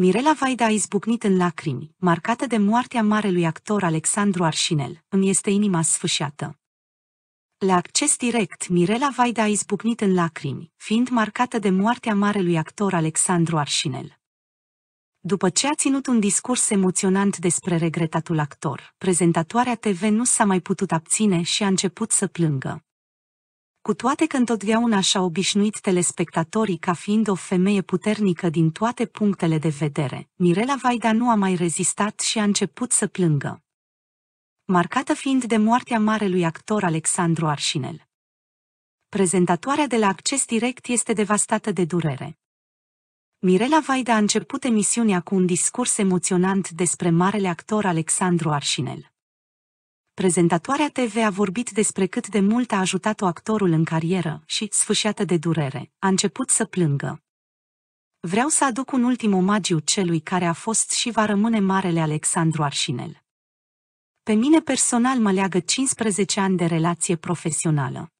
Mirela Vaida a izbucnit în lacrimi, marcată de moartea marelui actor Alexandru Arșinel. Îmi este inima sfâșiată. La acces direct, Mirela Vaida a izbucnit în lacrimi, fiind marcată de moartea marelui actor Alexandru Arșinel. După ce a ținut un discurs emoționant despre regretatul actor, prezentatoarea TV nu s-a mai putut abține și a început să plângă. Cu toate că întotdeauna și-a obișnuit telespectatorii ca fiind o femeie puternică din toate punctele de vedere, Mirela Vaida nu a mai rezistat și a început să plângă. Marcată fiind de moartea marelui actor Alexandru Arșinel. Prezentatoarea de la Acces Direct este devastată de durere. Mirela Vaida a început emisiunea cu un discurs emoționant despre marele actor Alexandru Arșinel prezentatoarea TV a vorbit despre cât de mult a ajutat-o actorul în carieră și, sfâșiată de durere, a început să plângă. Vreau să aduc un ultim omagiu celui care a fost și va rămâne marele Alexandru Arșinel. Pe mine personal mă leagă 15 ani de relație profesională.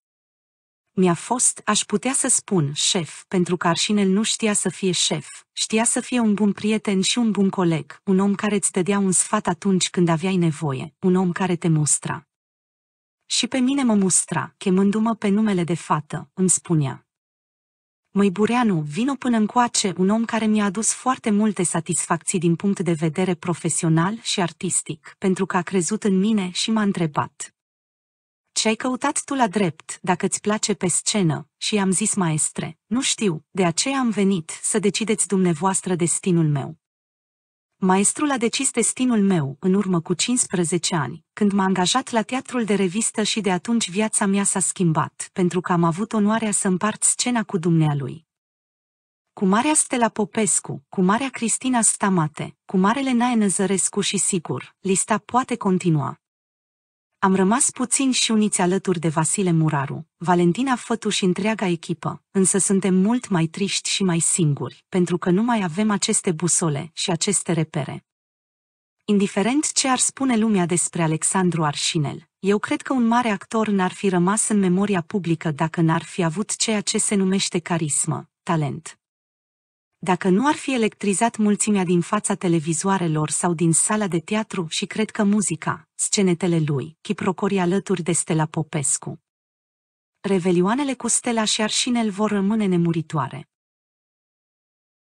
Mi-a fost, aș putea să spun, șef, pentru că Arșinel nu știa să fie șef, știa să fie un bun prieten și un bun coleg, un om care îți dădea un sfat atunci când aveai nevoie, un om care te mustra. Și pe mine mă mustra, chemându-mă pe numele de fată, îmi spunea. Măi Bureanu, vino până încoace, un om care mi-a adus foarte multe satisfacții din punct de vedere profesional și artistic, pentru că a crezut în mine și m-a întrebat, ce ai căutat tu la drept, dacă îți place pe scenă, și am zis maestre, nu știu, de aceea am venit să decideți dumneavoastră destinul meu. Maestrul a decis destinul meu în urmă cu 15 ani, când m-a angajat la teatrul de revistă și de atunci viața mea s-a schimbat, pentru că am avut onoarea să împart scena cu dumnealui. Cu Marea Stela Popescu, cu Marea Cristina Stamate, cu Marele Nae Năzărescu și sigur, lista poate continua. Am rămas puțin și uniți alături de Vasile Muraru, Valentina Fătu și întreaga echipă, însă suntem mult mai triști și mai singuri, pentru că nu mai avem aceste busole și aceste repere. Indiferent ce ar spune lumea despre Alexandru Arșinel, eu cred că un mare actor n-ar fi rămas în memoria publică dacă n-ar fi avut ceea ce se numește carismă, talent, dacă nu ar fi electrizat mulțimea din fața televizoarelor sau din sala de teatru și cred că muzica, scenetele lui, chiprocori alături de Stella Popescu. Revelioanele cu Stella și Arșinel vor rămâne nemuritoare.